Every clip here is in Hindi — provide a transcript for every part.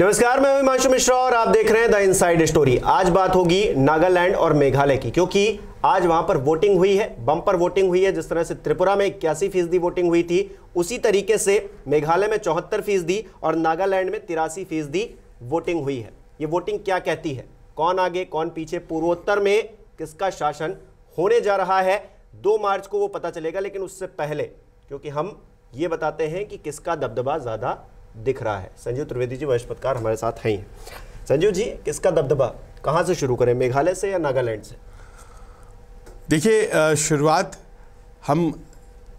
नमस्कार मैं हिमांशु मिश्रा और आप देख रहे हैं द इनसाइड स्टोरी आज बात होगी नागालैंड और मेघालय की क्योंकि आज वहां पर वोटिंग हुई है पर वोटिंग हुई है जिस तरह से त्रिपुरा में इक्यासी फीसदी वोटिंग हुई थी उसी तरीके से मेघालय में चौहत्तर फीसदी और नागालैंड में तिरासी फीसदी वोटिंग हुई है ये वोटिंग क्या कहती है कौन आगे कौन पीछे पूर्वोत्तर में किसका शासन होने जा रहा है दो मार्च को वो पता चलेगा लेकिन उससे पहले क्योंकि हम ये बताते हैं कि किसका दबदबा ज़्यादा दिख रहा है संजीव त्रिवेदी जी वरिष्ठ पत्रकार हमारे साथ हैं ही संजीव जी किसका दबदबा कहाँ से शुरू करें मेघालय से या नागालैंड से देखिए शुरुआत हम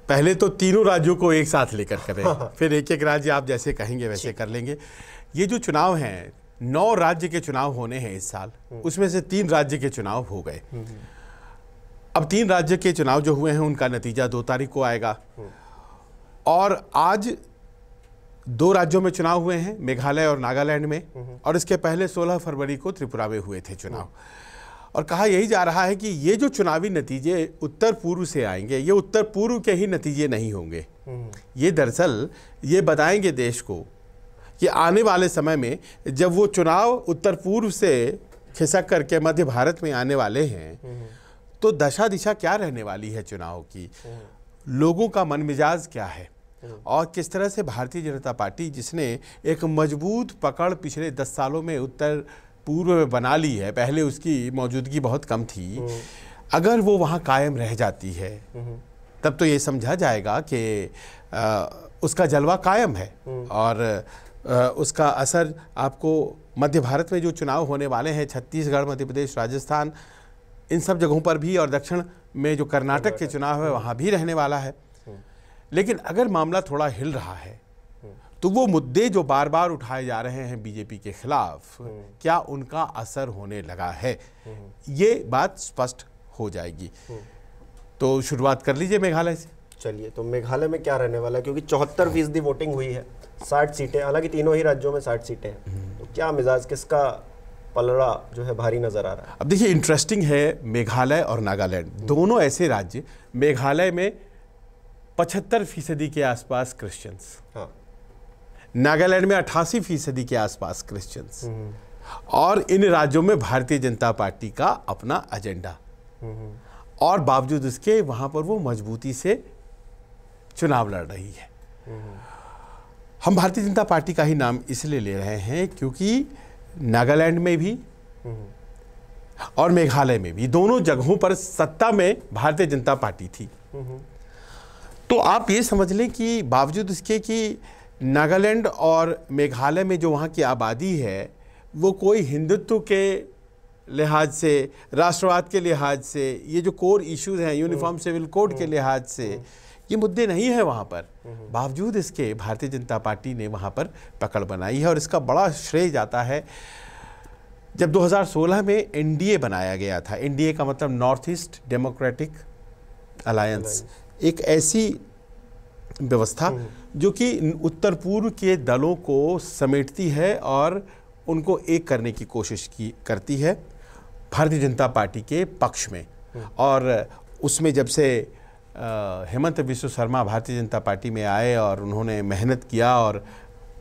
पहले तो तीनों राज्यों को एक साथ लेकर करें हाँ।, हाँ। फिर एक एक राज्य आप जैसे कहेंगे वैसे कर लेंगे ये जो चुनाव हैं नौ राज्य के चुनाव होने हैं इस साल हम्म। उसमें से तीन राज्य के चुनाव हो गए हम्म, हम्म। अब तीन राज्य के चुनाव जो हुए हैं उनका नतीजा दो तारीख को आएगा और आज दो राज्यों में चुनाव हुए हैं मेघालय और नागालैंड में और इसके पहले 16 फरवरी को त्रिपुरा में हुए थे चुनाव और कहा यही जा रहा है कि ये जो चुनावी नतीजे उत्तर पूर्व से आएंगे ये उत्तर पूर्व के ही नतीजे नहीं होंगे ये दरअसल ये बताएंगे देश को कि आने वाले समय में जब वो चुनाव उत्तर पूर्व से खिसक करके मध्य भारत में आने वाले हैं तो दशा दिशा क्या रहने वाली है चुनाव की लोगों का मन मिजाज क्या है और किस तरह से भारतीय जनता पार्टी जिसने एक मजबूत पकड़ पिछले दस सालों में उत्तर पूर्व में बना ली है पहले उसकी मौजूदगी बहुत कम थी हम्म। अगर वो वहाँ कायम रह जाती है हम्म। तब तो ये समझा जाएगा कि उसका जलवा कायम है हम्म। और आ, उसका असर आपको मध्य भारत में जो चुनाव होने वाले हैं छत्तीसगढ़ मध्य प्रदेश राजस्थान इन सब जगहों पर भी और दक्षिण में जो कर्नाटक के चुनाव है वहाँ भी रहने वाला है लेकिन अगर मामला थोड़ा हिल रहा है तो वो मुद्दे जो बार बार उठाए जा रहे हैं बीजेपी के खिलाफ क्या उनका असर होने लगा है ये बात स्पष्ट हो जाएगी तो शुरुआत कर लीजिए मेघालय से चलिए तो मेघालय में क्या रहने वाला है क्योंकि चौहत्तर फीसदी वोटिंग हुई है साठ सीटें हालांकि तीनों ही राज्यों में साठ सीटें हैं तो क्या मिजाज किसका पलड़ा जो है भारी नजर आ रहा है अब देखिए इंटरेस्टिंग है मेघालय और नागालैंड दोनों ऐसे राज्य मेघालय में पचहत्तर फीसदी के आसपास क्रिश्चियंस हाँ। नागालैंड में अठासी फीसदी के आसपास क्रिश्चियंस हम्म। और इन राज्यों में भारतीय जनता पार्टी का अपना एजेंडा हम्म। और बावजूद इसके वहां पर वो मजबूती से चुनाव लड़ रही है हम्म। हम भारतीय जनता पार्टी का ही नाम इसलिए ले रहे हैं क्योंकि नागालैंड में भी और मेघालय में भी दोनों जगहों पर सत्ता में भारतीय जनता पार्टी थी तो आप ये समझ लें कि बावजूद इसके कि नागालैंड और मेघालय में जो वहाँ की आबादी है वो कोई हिंदुत्व के लिहाज से राष्ट्रवाद के लिहाज से ये जो कोर इश्यूज हैं यूनिफॉर्म हम्म, सिविल कोड के हम्म, लिहाज से हम्म। ये मुद्दे नहीं है वहाँ पर बावजूद इसके भारतीय जनता पार्टी ने वहाँ पर पकड़ बनाई है और इसका बड़ा श्रेय जाता है जब 2016 में एनडीए बनाया गया था एनडीए का मतलब नॉर्थ ईस्ट डेमोक्रेटिक अलायंस एक ऐसी व्यवस्था हम्म। जो कि उत्तर पूर्व के दलों को समेटती है और उनको एक करने की कोशिश की करती है भारतीय जनता पार्टी के पक्ष में हम्म। और उसमें जब से हेमंत विश्व शर्मा भारतीय जनता पार्टी में आए और उन्होंने मेहनत किया और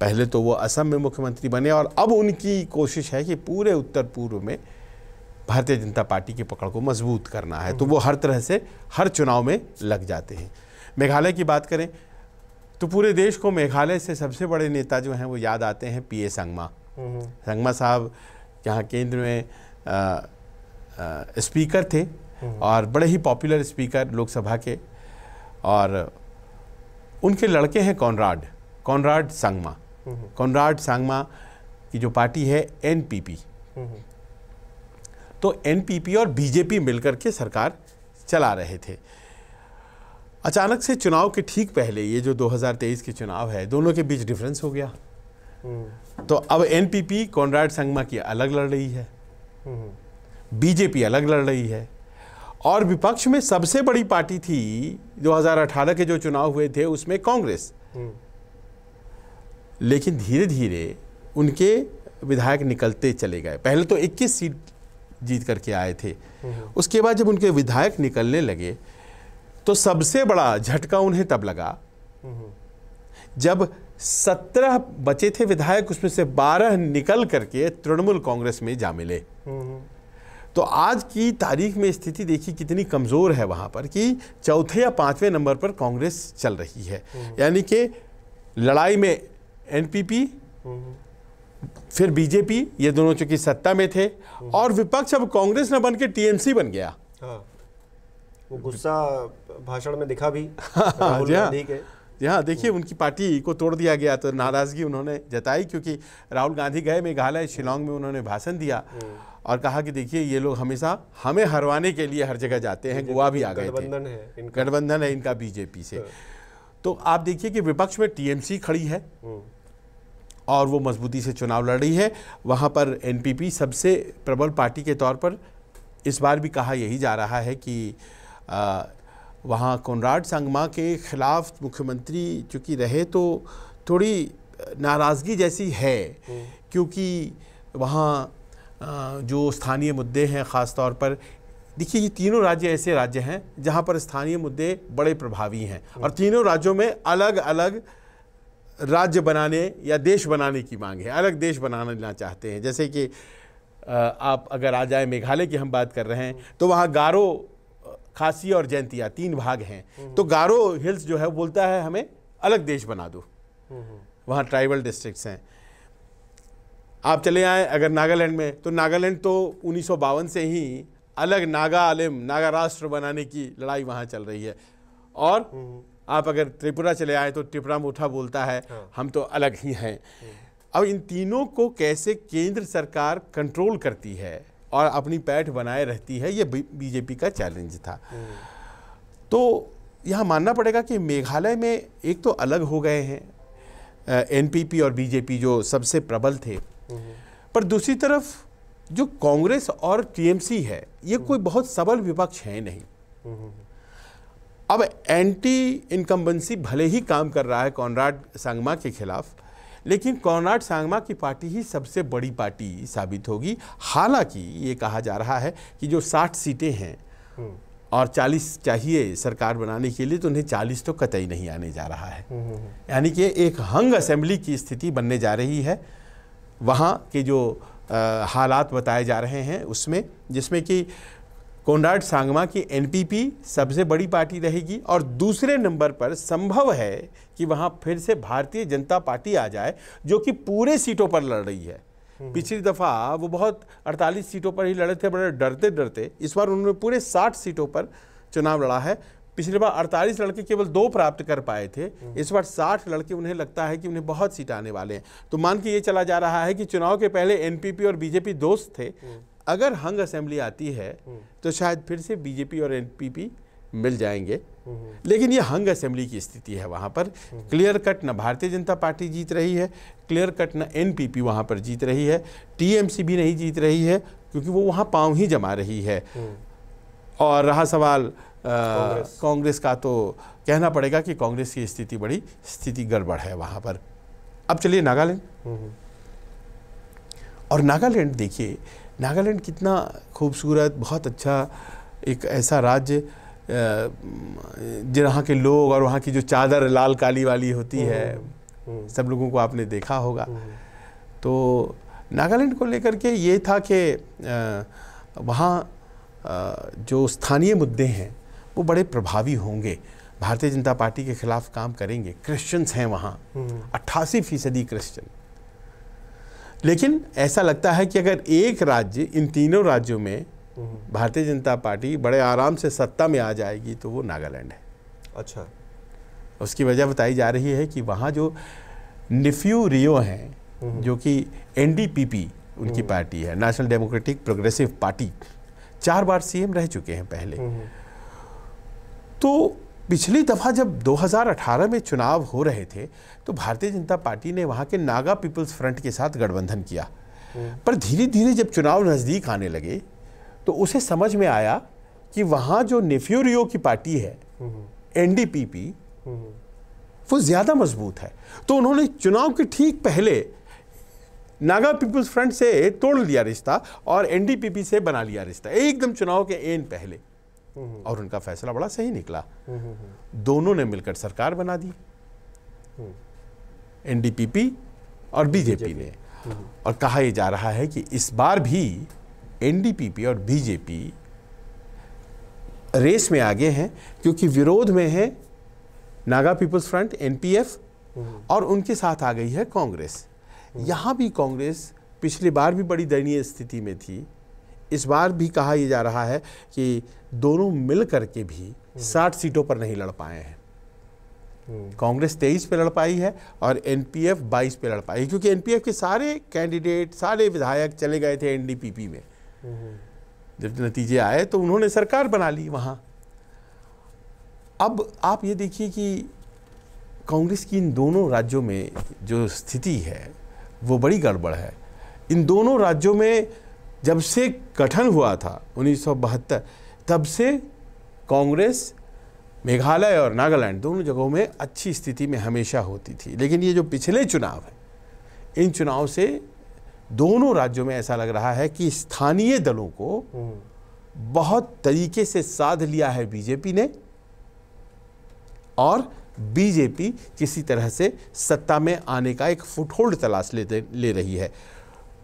पहले तो वो असम में मुख्यमंत्री बने और अब उनकी कोशिश है कि पूरे उत्तर पूर्व में भारतीय जनता पार्टी की पकड़ को मजबूत करना है तो वो हर तरह से हर चुनाव में लग जाते हैं मेघालय की बात करें तो पूरे देश को मेघालय से सबसे बड़े नेता जो हैं वो याद आते हैं पी ए संगमा हम्म। संगमा साहब यहाँ केंद्र में स्पीकर थे हम्म। और बड़े ही पॉपुलर स्पीकर लोकसभा के और उनके लड़के हैं कॉनराड कॉनराड सांगमा हम्म। कॉनराड सांगमा की जो पार्टी है एनपीपी तो एनपीपी और बीजेपी मिलकर के सरकार चला रहे थे अचानक से चुनाव के ठीक पहले ये जो 2023 के चुनाव है दोनों के बीच डिफरेंस हो गया हम्म। तो अब एनपीपी कॉनराड संगमा की अलग लड़ रही है बीजेपी हम्म। अलग लड़ रही है और विपक्ष में सबसे बड़ी पार्टी थी 2018 के जो चुनाव हुए थे उसमें कांग्रेस हम्म। लेकिन धीरे धीरे उनके विधायक निकलते चले गए पहले तो 21 सीट जीत करके आए थे हम्म। उसके बाद जब उनके विधायक निकलने लगे तो सबसे बड़ा झटका उन्हें तब लगा हम्म। जब सत्रह बचे थे विधायक उसमें से बारह निकल करके तृणमूल कांग्रेस में जा मिले हम्म। तो आज की तारीख में स्थिति देखिए कितनी कमज़ोर है वहां पर कि चौथे या पांचवें नंबर पर कांग्रेस चल रही है यानी कि लड़ाई में एनपीपी फिर बीजेपी ये दोनों चूंकि सत्ता में थे और विपक्ष अब कांग्रेस न बन के टीएमसी बन गया हाँ। वो गुस्सा भाषण में दिखा भी हाँ, हाँ। जी हाँ देखिए उनकी पार्टी को तोड़ दिया गया तो नाराज़गी उन्होंने जताई क्योंकि राहुल गांधी गए मेघालय शिलोंग में उन्होंने भाषण दिया हम्म। और कहा कि देखिए ये लोग हमेशा हमें हरवाने के लिए हर जगह जाते हैं गोवा भी आ गए गठबंधन है गठबंधन है इनका बीजेपी से हाँ। तो आप देखिए कि विपक्ष में टीएमसी खड़ी है हम्म। और वो मजबूती से चुनाव लड़ रही है वहाँ पर एनपीपी सबसे प्रबल पार्टी के तौर पर इस बार भी कहा यही जा रहा है कि वहाँ कोनराड संगमा के खिलाफ मुख्यमंत्री चूँकि रहे तो थोड़ी नाराज़गी जैसी है हम्म। क्योंकि वहाँ जो स्थानीय मुद्दे हैं ख़ास तौर पर देखिए ये तीनों राज्य ऐसे राज्य हैं जहाँ पर स्थानीय मुद्दे बड़े प्रभावी हैं और हम्म। तीनों राज्यों में अलग अलग राज्य बनाने या देश बनाने की मांग है अलग देश बनाना चाहते हैं जैसे कि आप अगर आ जाए मेघालय की हम बात कर रहे हैं तो वहाँ गारो खासी और जैंतिया तीन भाग हैं हम्म हम्म। तो गारो हिल्स जो है बोलता है हमें अलग देश बना दो हम्म वहाँ ट्राइबल डिस्ट्रिक्ट्स हैं आप चले आए अगर नागालैंड में तो नागालैंड तो उन्नीस से ही अलग नागा आलिम नागा राष्ट्र बनाने की लड़ाई वहाँ चल रही है और आप अगर त्रिपुरा चले आए तो त्रिपुरा मूठा बोलता है हाँ। हम तो अलग ही हैं अब इन तीनों को कैसे केंद्र सरकार कंट्रोल करती है और अपनी पैठ बनाए रहती है ये बीजेपी का चैलेंज था हम्म। तो यह मानना पड़ेगा कि मेघालय में एक तो अलग हो गए हैं एनपीपी और बीजेपी जो सबसे प्रबल थे हम्म। पर दूसरी तरफ जो कांग्रेस और टीएमसी है ये हम्म। कोई बहुत सबल विपक्ष है नहीं अब एंटी इनकम्बेंसी भले ही काम कर रहा है कॉनराड सांगमा के खिलाफ लेकिन कॉनराड सांगमा की पार्टी ही सबसे बड़ी पार्टी साबित होगी हालांकि ये कहा जा रहा है कि जो 60 सीटें हैं हम्म। और 40 चाहिए सरकार बनाने के लिए तो उन्हें 40 तो कतई नहीं आने जा रहा है हम्म, हम्म, यानी कि एक हंग असेंबली की स्थिति बनने जा रही है वहाँ के जो आ, हालात बताए जा रहे हैं उसमें जिसमें कि कोनराड सांगमा की एनपीपी सबसे बड़ी पार्टी रहेगी और दूसरे नंबर पर संभव है कि वहाँ फिर से भारतीय जनता पार्टी आ जाए जो कि पूरे सीटों पर लड़ रही है हम्म। पिछली दफ़ा वो बहुत 48 सीटों पर ही लड़े थे बड़े डरते डरते इस बार उन्होंने पूरे 60 सीटों पर चुनाव लड़ा है पिछली बार 48 लड़के केवल दो प्राप्त कर पाए थे हम्म। इस बार 60 लड़के उन्हें लगता है कि उन्हें बहुत सीट आने वाले हैं तो मान के ये चला जा रहा है कि चुनाव के पहले एनपीपी और बीजेपी दोस्त थे हम्म। अगर हंग असेंबली आती है हम्म। तो शायद फिर से बीजेपी और एनपीपी मिल जाएंगे हम्म, हम्म। लेकिन ये हंग असेंबली की स्थिति है वहाँ पर क्लियर कट न भारतीय जनता पार्टी जीत रही है क्लियर कट न एनपीपी वहाँ पर जीत रही है टीएमसी भी नहीं जीत रही है क्योंकि वो वहाँ पाँव ही जमा रही है और रहा सवाल कांग्रेस का तो कहना पड़ेगा कि कांग्रेस की स्थिति बड़ी स्थिति गड़बड़ है वहाँ पर अब चलिए नागालैंड और नागालैंड देखिए नागालैंड कितना खूबसूरत बहुत अच्छा एक ऐसा राज्य जहाँ के लोग और वहाँ की जो चादर लाल काली वाली होती है हम्म, हम्म। सब लोगों को आपने देखा होगा हम्म। तो नागालैंड को लेकर के ये था कि वहाँ जो स्थानीय मुद्दे हैं वो बड़े प्रभावी होंगे भारतीय जनता पार्टी के खिलाफ काम करेंगे क्रिश्चियंस हैं वहाँ अट्ठासी फीसदी क्रिश्चियन लेकिन ऐसा लगता है कि अगर एक राज्य इन तीनों राज्यों में हम्म। भारतीय जनता पार्टी बड़े आराम से सत्ता में आ जाएगी तो वो नागालैंड है अच्छा उसकी वजह बताई जा रही है कि वहाँ जो निफ्यू रियो हैं हम्म। जो कि एनडीपीपी उनकी हम्म। पार्टी है नेशनल डेमोक्रेटिक प्रोग्रेसिव पार्टी चार बार सीएम रह चुके हैं पहले तो पिछली दफ़ा जब 2018 में चुनाव हो रहे थे तो भारतीय जनता पार्टी ने वहाँ के नागा पीपल्स फ्रंट के साथ गठबंधन किया पर धीरे धीरे जब चुनाव नज़दीक आने लगे तो उसे समझ में आया कि वहाँ जो नेफ्यूरियो की पार्टी है एनडीपीपी वो ज़्यादा मजबूत है तो उन्होंने चुनाव के ठीक पहले नागा पीपल्स फ्रंट से तोड़ लिया रिश्ता और एनडीपीपी से बना लिया रिश्ता एकदम चुनाव के एन पहले और उनका फैसला बड़ा सही निकला हम्म, हम्म, हम्म। दोनों ने मिलकर सरकार बना दी एनडीपीपी और बीजेपी ने और कहा यह जा रहा है कि इस बार भी एनडीपीपी और बीजेपी रेस में आगे हैं क्योंकि विरोध में है नागा पीपुल्स फ्रंट एनपीएफ और उनके साथ आ गई है कांग्रेस यहां भी कांग्रेस पिछली बार भी बड़ी दयनीय स्थिति में थी इस बार भी कहा यह जा रहा है कि दोनों मिल करके भी हम्म। साठ सीटों पर नहीं लड़ पाए हैं हम्म। कांग्रेस तेईस पे लड़ पाई है और एनपीएफ बाईस पे लड़ पाई क्योंकि एनपीएफ के सारे कैंडिडेट सारे विधायक चले गए थे एनडीपीपी में हम्म। जब नतीजे आए तो उन्होंने सरकार बना ली वहां अब आप ये देखिए कि कांग्रेस की इन दोनों राज्यों में जो स्थिति है वो बड़ी गड़बड़ है इन दोनों राज्यों में जब से गठन हुआ था उन्नीस तब से कांग्रेस मेघालय और नागालैंड दोनों जगहों में अच्छी स्थिति में हमेशा होती थी लेकिन ये जो पिछले चुनाव हैं इन चुनाव से दोनों राज्यों में ऐसा लग रहा है कि स्थानीय दलों को हम्म। बहुत तरीके से साध लिया है बीजेपी ने और बीजेपी किसी तरह से सत्ता में आने का एक फुटहोल्ड तलाश ले रही है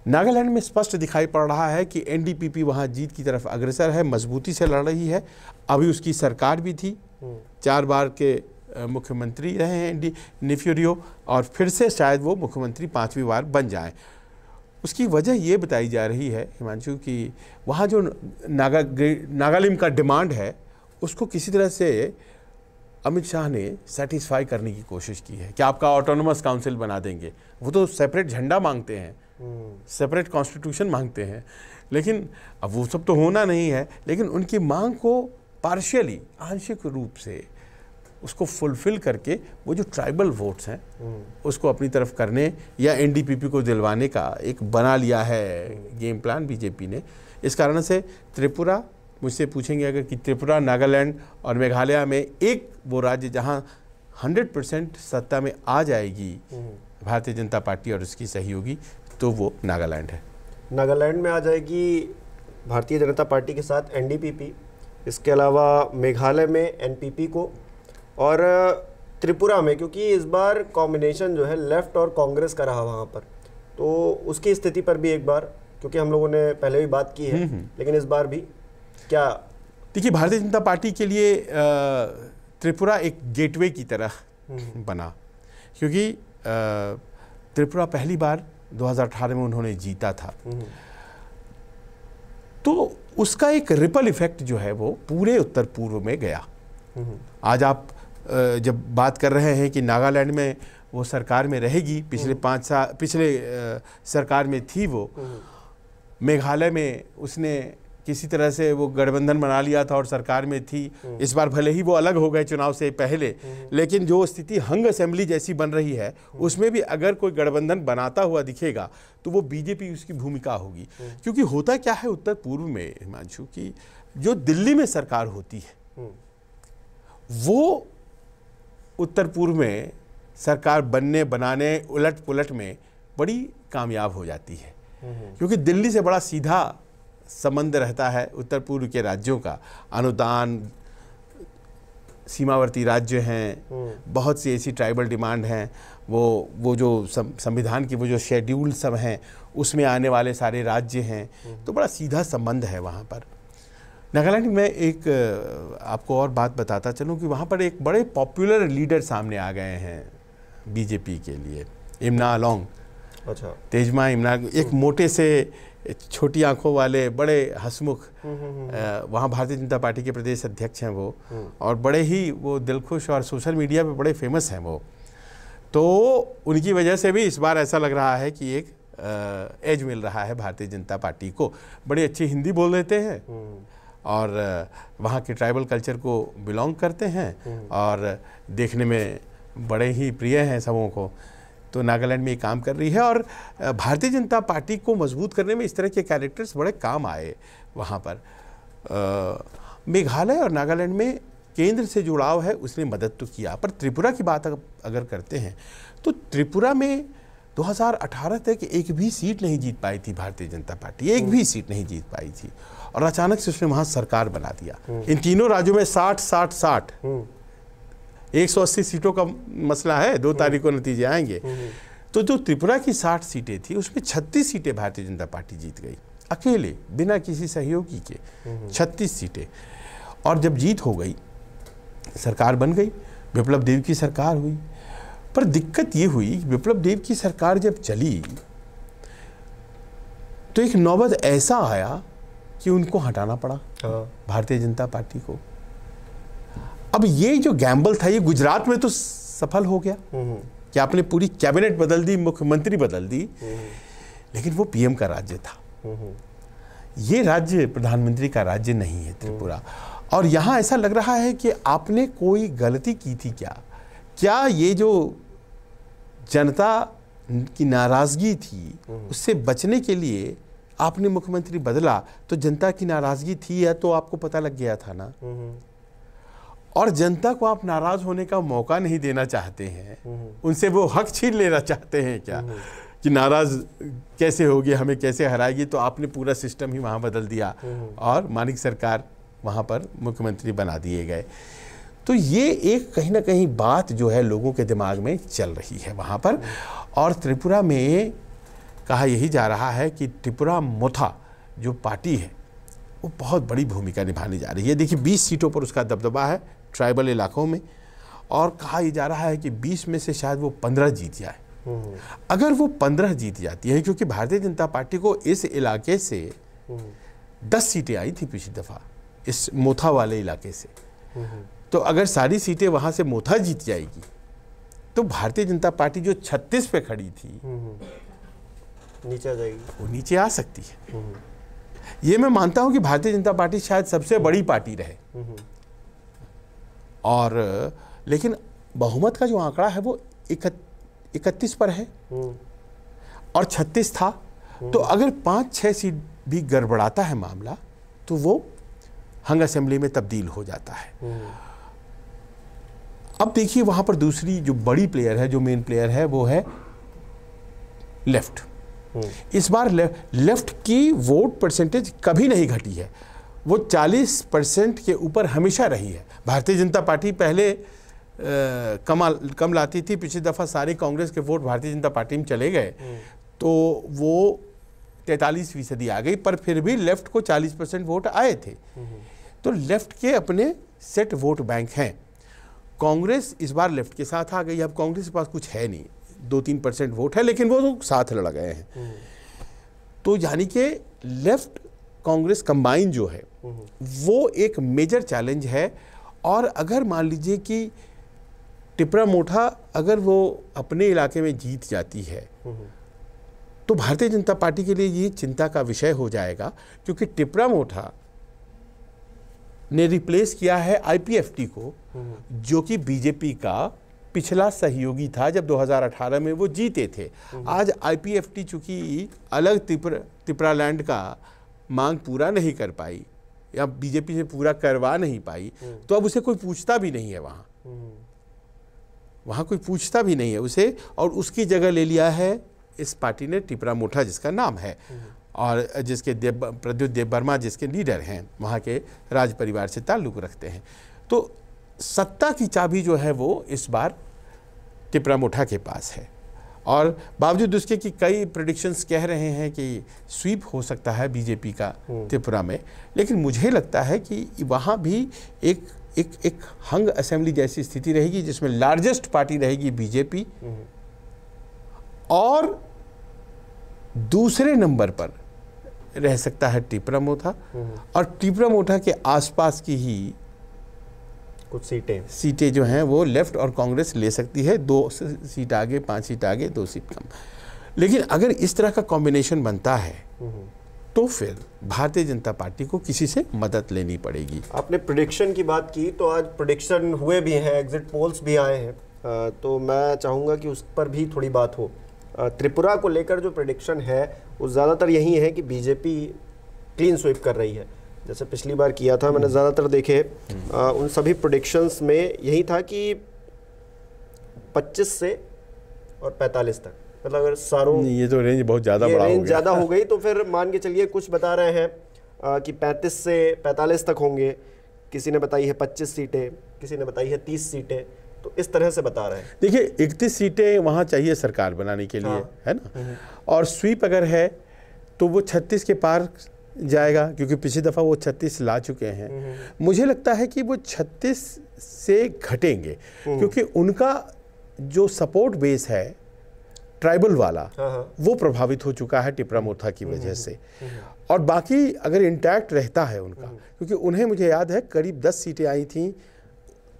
नागालैंड में स्पष्ट दिखाई पड़ रहा है कि एनडीपीपी वहां जीत की तरफ अग्रसर है मजबूती से लड़ रही है अभी उसकी सरकार भी थी हम्म। चार बार के मुख्यमंत्री रहे हैं एनडी निफ्यूरियो और फिर से शायद वो मुख्यमंत्री पाँचवीं बार बन जाए उसकी वजह ये बताई जा रही है हिमांशु कि वहाँ जो नागा नागालैंड का डिमांड है उसको किसी तरह से अमित शाह ने सेटिस्फाई करने की कोशिश की है कि आपका ऑटोनमस काउंसिल बना देंगे वो तो सेपरेट झंडा मांगते हैं सेपरेट कॉन्स्टिट्यूशन मांगते हैं लेकिन अब वो सब तो होना नहीं है लेकिन उनकी मांग को पार्शियली आंशिक रूप से उसको फुलफिल करके वो जो ट्राइबल वोट्स हैं उसको अपनी तरफ करने या एनडीपीपी को दिलवाने का एक बना लिया है गेम प्लान बीजेपी ने इस कारण से त्रिपुरा मुझसे पूछेंगे अगर कि त्रिपुरा नागालैंड और मेघालय में एक वो राज्य जहाँ हंड्रेड परसेंट सत्ता में आ जाएगी हम्म। भारतीय जनता पार्टी और उसकी सहयोगी तो वो नागालैंड है नागालैंड में आ जाएगी भारतीय जनता पार्टी के साथ एन इसके अलावा मेघालय में एन को और त्रिपुरा में क्योंकि इस बार कॉम्बिनेशन जो है लेफ़्ट और कांग्रेस का रहा वहाँ पर तो उसकी स्थिति पर भी एक बार क्योंकि हम लोगों ने पहले भी बात की है हम्म, हम्म। लेकिन इस बार भी क्या देखिए भारतीय जनता पार्टी के लिए त्रिपुरा एक गेटवे की तरह हम्म। बना क्योंकि त्रिपुरा पहली बार 2018 में उन्होंने जीता था हम्म। तो उसका एक रिपल इफेक्ट जो है वो पूरे उत्तर पूर्व में गया हम्म। आज आप जब बात कर रहे हैं कि नागालैंड में वो सरकार में रहेगी पिछले हम्म। पाँच साल पिछले सरकार में थी वो मेघालय में उसने किसी तरह से वो गठबंधन बना लिया था और सरकार में थी इस बार भले ही वो अलग हो गए चुनाव से पहले लेकिन जो स्थिति हंग असेंबली जैसी बन रही है उसमें भी अगर कोई गठबंधन बनाता हुआ दिखेगा तो वो बीजेपी उसकी भूमिका होगी क्योंकि होता क्या है उत्तर पूर्व में हिमांशु की जो दिल्ली में सरकार होती है वो उत्तर पूर्व में सरकार बनने बनाने उलट पुलट में बड़ी कामयाब हो जाती है क्योंकि दिल्ली से बड़ा सीधा संबंध रहता है उत्तर पूर्व के राज्यों का अनुदान सीमावर्ती राज्य हैं हम्म। बहुत सी ऐसी ट्राइबल डिमांड हैं वो वो जो संविधान की वो जो शेड्यूल सब हैं उसमें आने वाले सारे राज्य हैं हम्म। तो बड़ा सीधा संबंध है वहाँ पर नागालैंड में एक आपको और बात बताता चलूँ कि वहाँ पर एक बड़े पॉपुलर लीडर सामने आ गए हैं बीजेपी के लिए इमना अलोंग अच्छा तेजमा इमना एक हम्म। मोटे से छोटी आंखों वाले बड़े हसमुख हम्म, हम्म, हम्म। वहाँ भारतीय जनता पार्टी के प्रदेश अध्यक्ष हैं वो और बड़े ही वो दिलखुश और सोशल मीडिया पे बड़े फेमस हैं वो तो उनकी वजह से भी इस बार ऐसा लग रहा है कि एक एज मिल रहा है भारतीय जनता पार्टी को बड़ी अच्छी हिंदी बोल लेते हैं और वहाँ के ट्राइबल कल्चर को बिलोंग करते हैं और देखने में बड़े ही प्रिय हैं सबों को तो नागालैंड में ये काम कर रही है और भारतीय जनता पार्टी को मजबूत करने में इस तरह के कैरेक्टर्स बड़े काम आए वहाँ पर मेघालय और नागालैंड में केंद्र से जुड़ाव है उसने मदद तो किया पर त्रिपुरा की बात अगर करते हैं तो त्रिपुरा में 2018 तक एक भी सीट नहीं जीत पाई थी भारतीय जनता पार्टी एक भी सीट नहीं जीत पाई थी और अचानक से उसने वहाँ सरकार बना दिया हम्म। इन तीनों राज्यों में साठ साठ साठ हम्म। 180 सीटों का मसला है दो तारीख को नतीजे आएंगे हम्म, हम्म। तो जो त्रिपुरा की 60 सीटें थी उसमें 36 सीटें भारतीय जनता पार्टी जीत गई अकेले बिना किसी सहयोगी के 36 हम्म, सीटें और जब जीत हो गई सरकार बन गई विप्लव देव की सरकार हुई पर दिक्कत ये हुई विप्लव देव की सरकार जब चली तो एक नौबत ऐसा आया कि उनको हटाना पड़ा हाँ। भारतीय जनता पार्टी को अब ये जो गैम्बल था ये गुजरात में तो सफल हो गया हम्म। कि आपने पूरी कैबिनेट बदल दी मुख्यमंत्री बदल दी हम्म। लेकिन वो पीएम का राज्य था हम्म। ये राज्य प्रधानमंत्री का राज्य नहीं है त्रिपुरा और यहाँ ऐसा लग रहा है कि आपने कोई गलती की थी क्या क्या ये जो जनता की नाराज़गी थी उससे बचने के लिए आपने मुख्यमंत्री बदला तो जनता की नाराज़गी थी या तो आपको पता लग गया था ना और जनता को आप नाराज होने का मौका नहीं देना चाहते हैं उनसे वो हक छीन लेना चाहते हैं क्या कि नाराज कैसे होगी हमें कैसे हराएगी तो आपने पूरा सिस्टम ही वहाँ बदल दिया और मानिक सरकार वहाँ पर मुख्यमंत्री बना दिए गए तो ये एक कहीं ना कहीं बात जो है लोगों के दिमाग में चल रही है वहाँ पर और त्रिपुरा में कहा यही जा रहा है कि त्रिपुरा मोथा जो पार्टी है वो बहुत बड़ी भूमिका निभाने जा रही है देखिए 20 सीटों पर उसका दबदबा है ट्राइबल इलाकों में और कहा ही जा रहा है कि बीस में से शायद वो पंद्रह जीत जाए अगर वो पंद्रह जीत जाती है क्योंकि भारतीय जनता पार्टी को इस इलाके से दस सीटें आई थी पिछली दफ़ा इस मोथा वाले इलाके से तो अगर सारी सीटें वहाँ से मोथा जीत जाएगी तो भारतीय जनता पार्टी जो छत्तीस पे खड़ी थी नीचे आ जाएगी वो नीचे आ सकती है ये मैं मानता हूँ कि भारतीय जनता पार्टी शायद सबसे बड़ी पार्टी रहे और लेकिन बहुमत का जो आंकड़ा है वो इकतीस पर है हम्म। और छत्तीस था हम्म। तो अगर पाँच छः सीट भी गड़बड़ाता है मामला तो वो हंग असेंबली में तब्दील हो जाता है हम्म। अब देखिए वहाँ पर दूसरी जो बड़ी प्लेयर है जो मेन प्लेयर है वो है लेफ्ट इस बार ले, लेफ्ट की वोट परसेंटेज कभी नहीं घटी है वो 40 परसेंट के ऊपर हमेशा रही है भारतीय जनता पार्टी पहले कम कम लाती थी पिछली दफ़ा सारे कांग्रेस के वोट भारतीय जनता पार्टी में चले गए हम्म। तो वो तैंतालीस फीसदी आ गई पर फिर भी लेफ्ट को 40 परसेंट वोट आए थे हम्म। तो लेफ्ट के अपने सेट वोट बैंक हैं कांग्रेस इस बार लेफ्ट के साथ आ गई अब कांग्रेस के पास कुछ है नहीं दो तीन परसेंट वोट है लेकिन वो तो साथ लड़ गए हैं हम्म। तो यानी कि लेफ्ट कांग्रेस कंबाइन जो है वो एक मेजर चैलेंज है और अगर मान लीजिए कि टिपरा मोठा अगर वो अपने इलाके में जीत जाती है तो भारतीय जनता पार्टी के लिए ये चिंता का विषय हो जाएगा क्योंकि टिपरा मोठा ने रिप्लेस किया है आईपीएफटी को जो कि बीजेपी का पिछला सहयोगी था जब 2018 में वो जीते थे आज आईपीएफटी चूंकि अलग तिपरा लैंड का मांग पूरा नहीं कर पाई या बीजेपी से पूरा करवा नहीं पाई तो अब उसे कोई पूछता भी नहीं है वहाँ वहाँ कोई पूछता भी नहीं है उसे और उसकी जगह ले लिया है इस पार्टी ने टिपरा मोठा जिसका नाम है और जिसके देव प्रद्युत देव वर्मा जिसके लीडर हैं वहाँ के राज परिवार से ताल्लुक़ रखते हैं तो सत्ता की चाबी जो है वो इस बार टिपरा मोठा के पास है और बावजूद उसके कि कई प्रडिक्शंस कह रहे हैं कि स्वीप हो सकता है बीजेपी का हम्म। त्रिपुरा में लेकिन मुझे लगता है कि वहाँ भी एक एक एक हंग असेंबली जैसी स्थिति रहेगी जिसमें लार्जेस्ट पार्टी रहेगी बीजेपी हम्म। और दूसरे नंबर पर रह सकता है टीपरा मोथा हम्म। और टीपरा मोथा के आसपास की ही कुछ सीटें सीटें जो हैं वो लेफ्ट और कांग्रेस ले सकती है दो सीट आगे पांच सीट आगे दो सीट कम लेकिन अगर इस तरह का कॉम्बिनेशन बनता है हम्म। तो फिर भारतीय जनता पार्टी को किसी से मदद लेनी पड़ेगी आपने प्रोडिक्शन की बात की तो आज प्रोडिक्शन हुए भी हैं एग्जिट पोल्स भी आए हैं तो मैं चाहूँगा कि उस पर भी थोड़ी बात हो त्रिपुरा को लेकर जो प्रोडिक्शन है वो ज़्यादातर यही है कि बीजेपी क्लीन स्वीप कर रही है जैसे पिछली बार किया था मैंने ज़्यादातर देखे हम्म। आ, उन सभी प्रोडिक्शंस में यही था कि 25 से और 45 तक मतलब अगर सारों ये तो रेंज बहुत ज़्यादा बड़ा रेंज ज़्यादा हो गई तो फिर मान के चलिए कुछ बता रहे हैं आ, कि 35 से 45 तक होंगे किसी ने बताई है 25 सीटें किसी ने बताई है 30 सीटें तो इस तरह से बता रहे हैं देखिए इकतीस सीटें वहाँ चाहिए सरकार बनाने के लिए हाँ। है ना हम्म। और स्वीप अगर है तो वो छत्तीस के पार जाएगा क्योंकि पिछली दफ़ा वो 36 ला चुके हैं हम्म। मुझे लगता है कि वो 36 से घटेंगे हम्म। क्योंकि उनका जो सपोर्ट बेस है ट्राइबल वाला हाँ, हाँ। वो प्रभावित हो चुका है टिपरा मोर्था की हम्म, वजह से और बाकी अगर इंटैक्ट रहता है उनका क्योंकि उन्हें मुझे याद है करीब दस सीटें आई थी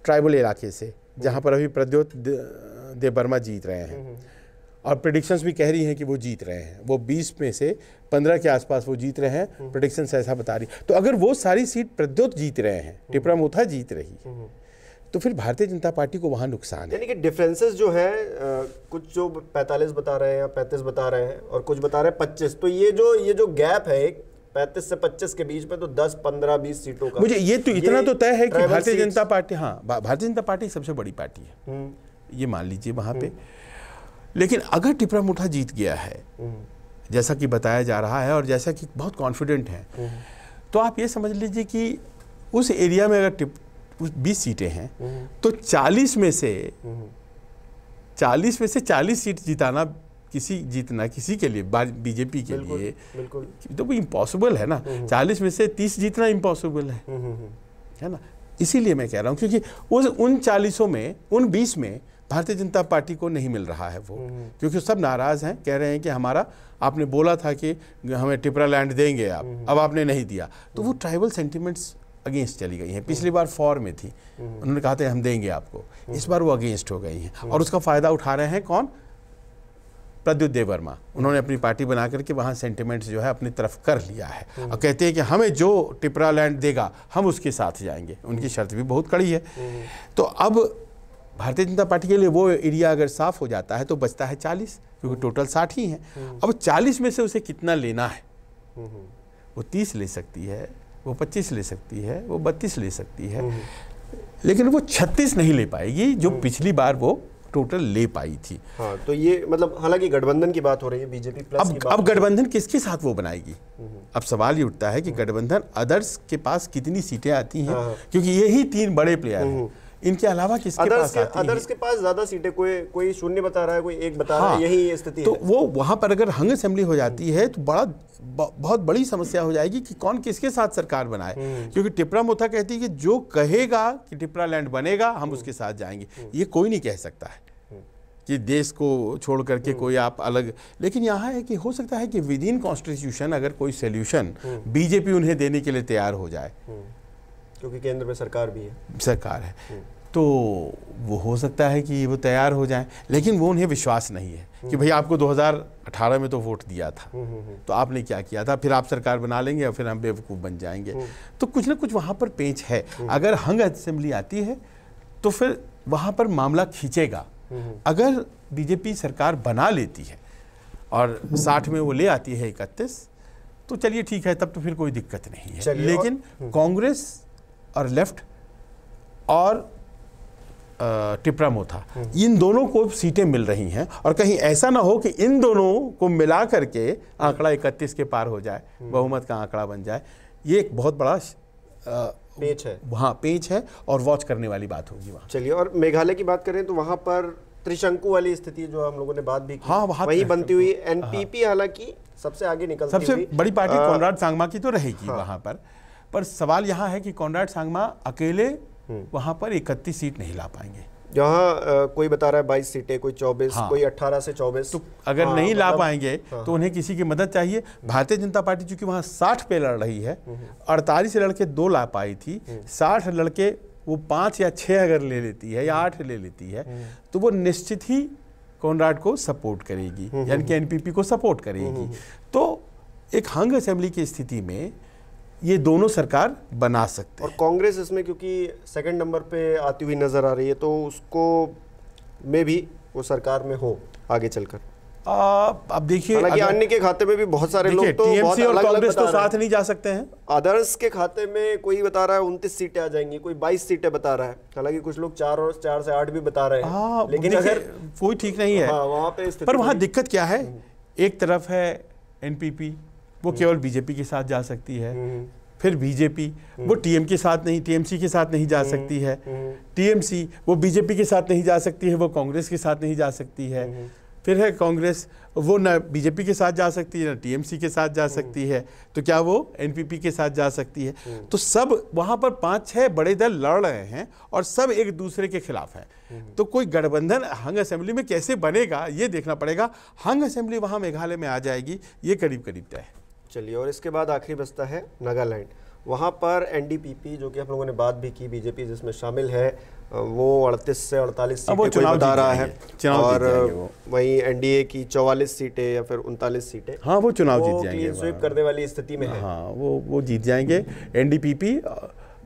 ट्राइबल इलाके से जहाँ पर अभी प्रद्योत देवर्मा जीत रहे हैं और प्रडिक्शंस भी कह रही हैं कि वो जीत रहे हैं वो बीस में से पंद्रह के आसपास वो जीत रहे हैं प्रोडिक्शन हम्म। ऐसा बता रही तो अगर वो सारी सीट प्रद्युत जीत रहे हैं हम्म। टिपरा मोथा जीत रही है हम्म, तो फिर भारतीय जनता पार्टी को वहाँ नुकसान है यानी कि डिफरेंसेस जो है आ, कुछ जो 45 बता रहे हैं या 35 बता रहे हैं और कुछ बता रहे हैं 25 तो ये जो ये जो गैप है एक 35 से 25 के बीच में तो 10 15 20 सीटों का मुझे ये तो इतना ये तो तय है कि भारतीय जनता पार्टी हाँ भारतीय जनता पार्टी सबसे बड़ी पार्टी है ये मान लीजिए वहाँ पे लेकिन अगर टिपरा मुठा जीत गया है जैसा कि बताया जा रहा है और जैसा कि बहुत कॉन्फिडेंट हैं हम्म। तो आप ये समझ लीजिए कि उस एरिया में अगर टिप बीस सीटें हैं हम्म। तो चालीस में से हम्म। चालीस में से चालीस सीट जिताना किसी जीतना किसी के लिए बीजेपी के लिए तो वो इम्पॉसिबल है ना चालीस में से तीस जीतना इम्पॉसिबल है है ना इसीलिए मैं कह रहा हूँ क्योंकि उस उन चालीसों में उन बीस में भारतीय जनता पार्टी को नहीं मिल रहा है वो हम्म। क्योंकि सब नाराज़ हैं कह रहे हैं कि हमारा आपने बोला था कि हमें टिपरा लैंड देंगे आप हम्म। अब आपने नहीं दिया तो वो हम्म। ट्राइबल सेंटिमेंट्स अगेंस्ट चली गई हैं पिछली बार फॉर में थी उन्होंने कहा था हम देंगे आपको इस बार वो अगेंस्ट हो गई हैं और उसका फ़ायदा उठा रहे हैं कौन प्रद्युत देवर्मा उन्होंने अपनी पार्टी बना करके वहाँ सेंटिमेंट्स जो है अपनी तरफ कर लिया है और कहते हैं कि हमें जो टिपरा लैंड देगा हम उसके साथ जाएंगे उनकी शर्त भी बहुत कड़ी है तो अब भारतीय जनता पार्टी के लिए वो एरिया अगर साफ हो जाता है तो बचता है चालीस क्योंकि टोटल साठ ही है हम्म। अब चालीस में से उसे कितना लेना है हम्म, हम्म। वो तीस ले सकती है वो पच्चीस ले सकती है वो बत्तीस ले सकती है लेकिन वो छत्तीस नहीं ले पाएगी जो पिछली बार वो टोटल ले पाई थी हाँ, तो ये मतलब हालांकि गठबंधन की बात हो रही है बीजेपी प्लस अब अब गठबंधन किसके साथ वो बनाएगी अब सवाल ये उठता है कि गठबंधन अदर्स के पास कितनी सीटें आती हैं हाँ, हाँ। क्योंकि यही तीन बड़े प्लेयर हैं इनके अलावा किसके पास के, आती अदर्स है? के पास ज्यादा सीटें कोई कोई शून्य बता रहा है कोई एक बता हाँ, रहा है हाँ। यही स्थिति तो है। वो वहां पर अगर हंग असेंबली हो जाती है तो बड़ा बहुत बड़ी समस्या हो जाएगी कि कौन किसके साथ सरकार बनाए हम्म। क्योंकि टिपरा मोथा कहती है कि जो कहेगा कि टिपरा लैंड बनेगा हम हम्म। उसके साथ जाएंगे हम्म। ये कोई नहीं कह सकता है कि देश को छोड़ करके कोई आप अलग लेकिन यहाँ है कि हो सकता है कि विद इन कॉन्स्टिट्यूशन अगर कोई सोल्यूशन बीजेपी उन्हें देने के लिए तैयार हो जाए क्योंकि केंद्र में सरकार भी है सरकार है तो वो हो सकता है कि वो तैयार हो जाएं लेकिन वो उन्हें विश्वास नहीं है कि हम्म। भाई आपको 2018 में तो वोट दिया था हम्म, हम्म, तो आपने क्या किया था फिर आप सरकार बना लेंगे और फिर हम बेवकूफ़ बन जाएंगे तो कुछ ना कुछ वहाँ पर पेच है अगर हंग असेंबली आती है तो फिर वहाँ पर मामला खींचेगा अगर बीजेपी सरकार बना लेती है और साठ में वो ले आती है इकतीस तो चलिए ठीक है तब तो फिर कोई दिक्कत नहीं है लेकिन कांग्रेस और लेफ्ट और टिपरामो था इन दोनों को सीटें मिल रही हैं और कहीं ऐसा ना हो कि इन दोनों को मिला करके आंकड़ा इकतीस के पार हो जाए हम्म। बहुमत का आंकड़ा बन जाए ये एक बहुत बड़ा आ, पेच है हाँ पेच है और वॉच करने वाली बात होगी वहाँ चलिए और मेघालय की बात करें तो वहाँ पर त्रिशंकु वाली स्थिति जो हम लोगों ने बात भी की हाँ वही बनती हुई एनपीपी हाँ। हालांकि सबसे आगे निकल सबसे बड़ी पार्टी कॉन्राड सांगमा की तो रहेगी हाँ। वहाँ पर पर सवाल यहाँ है कि कॉन्राड सांगमा अकेले हम्म। वहां पर इकतीस सीट नहीं ला पाएंगे जहाँ कोई बता रहा है बाईस सीटें कोई चौबीस हाँ, कोई अट्ठारह से चौबीस तो अगर हाँ, नहीं ला मतलब पाएंगे हाँ, तो उन्हें किसी की मदद चाहिए भारतीय जनता पार्टी चूंकि वहाँ साठ पे लड़ रही है हम्म, हम्म। अड़तालीस लड़के दो ला पाई थी साठ लड़के वो पाँच या छः अगर ले लेती है या आठ ले लेती है तो वो निश्चित ही कॉनराड को सपोर्ट करेगी यानी कि एनपीपी को सपोर्ट करेगी तो एक हंग असेंबली की स्थिति में ये दोनों सरकार बना सकते और कांग्रेस इसमें क्योंकि सेकंड नंबर पे आती हुई नज़र आ रही है तो उसको में भी वो सरकार में हो आगे चलकर आ, अब देखिए अन्य के खाते में भी बहुत सारे लोग तो टीएमसी और कांग्रेस तो साथ नहीं जा सकते हैं अदर्स के खाते में कोई बता रहा है उनतीस सीटें आ जाएंगी कोई बाईस सीटें बता रहा है हालांकि कुछ लोग चार और चार से आठ भी बता रहे हैं हाँ, लेकिन अगर कोई ठीक नहीं है हाँ, वहां पे पर वहां दिक्कत क्या है हम्म। एक तरफ है एनपीपी वो हम्म। केवल बीजेपी के साथ जा सकती है हम्म। फिर बीजेपी वो हम्म। टीएम के साथ नहीं टीएमसी के साथ नहीं जा सकती है टीएमसी वो बीजेपी के साथ नहीं जा सकती है वो कांग्रेस के साथ नहीं जा सकती है फिर है कांग्रेस वो न बीजेपी के साथ जा सकती है ना टीएमसी के साथ जा सकती है तो क्या वो एनपीपी के साथ जा सकती है तो सब वहाँ पर पाँच छः बड़े दल लड़ रहे हैं और सब एक दूसरे के खिलाफ हैं तो कोई गठबंधन हंग असेंबली में कैसे बनेगा ये देखना पड़ेगा हंग असेंबली वहाँ मेघालय में आ जाएगी ये करीब करीब तय है चलिए और इसके बाद आखिरी बस्ता है नागालैंड वहाँ पर एनडीपीपी जो कि हम लोगों ने बात भी की बीजेपी जिसमें शामिल है वो 38 से 48 सीटें कोई बता रहा है और वहीं एनडीए की 44 सीटें या फिर उनतालीस सीटें हाँ वो चुनाव जीत जाएंगे स्वीप हाँ। करने वाली स्थिति में है हाँ वो वो जीत जाएंगे एनडीपीपी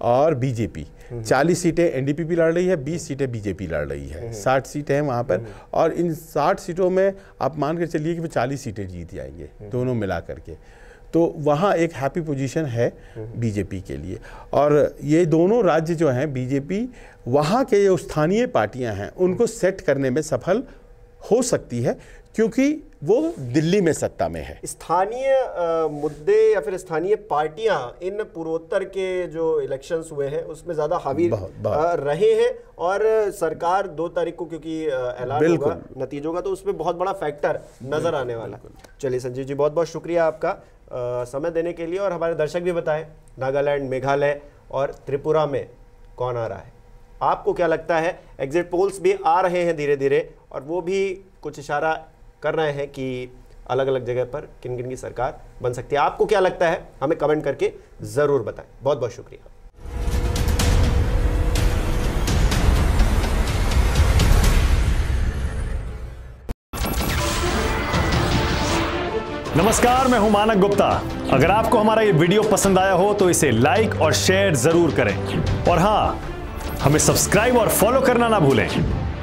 और बीजेपी हम्म। 40 सीटें एनडीपीपी लड़ रही है 20 सीटें बीजेपी लड़ रही है 60 हम्म। सीटें हैं वहाँ पर हम्म। और इन 60 सीटों में आप मान कर चलिए कि वो 40 सीटें जीत जाएंगे दोनों मिला करके तो वहाँ एक हैप्पी पोजीशन है बीजेपी के लिए और ये दोनों राज्य जो हैं बीजेपी वहाँ के जो स्थानीय पार्टियाँ हैं उनको सेट करने में सफल हो सकती है क्योंकि वो दिल्ली में सत्ता में है स्थानीय मुद्दे या फिर स्थानीय पार्टियां इन पूर्वोत्तर के जो इलेक्शंस हुए हैं उसमें ज़्यादा हावी रहे हैं और सरकार दो तारीख को क्योंकि ऐलान होगा नतीजों का तो उसमें बहुत बड़ा फैक्टर नज़र आने वाला चलिए संजीव जी बहुत बहुत शुक्रिया आपका आ, समय देने के लिए और हमारे दर्शक भी बताएं नागालैंड मेघालय और त्रिपुरा में कौन आ रहा है आपको क्या लगता है एग्जिट पोल्स भी आ रहे हैं धीरे धीरे और वो भी कुछ इशारा कर रहे हैं कि अलग अलग जगह पर किन किन की सरकार बन सकती है आपको क्या लगता है हमें कमेंट करके ज़रूर बताएं बहुत बहुत शुक्रिया नमस्कार मैं हूं मानक गुप्ता अगर आपको हमारा ये वीडियो पसंद आया हो तो इसे लाइक और शेयर जरूर करें और हाँ हमें सब्सक्राइब और फॉलो करना ना भूलें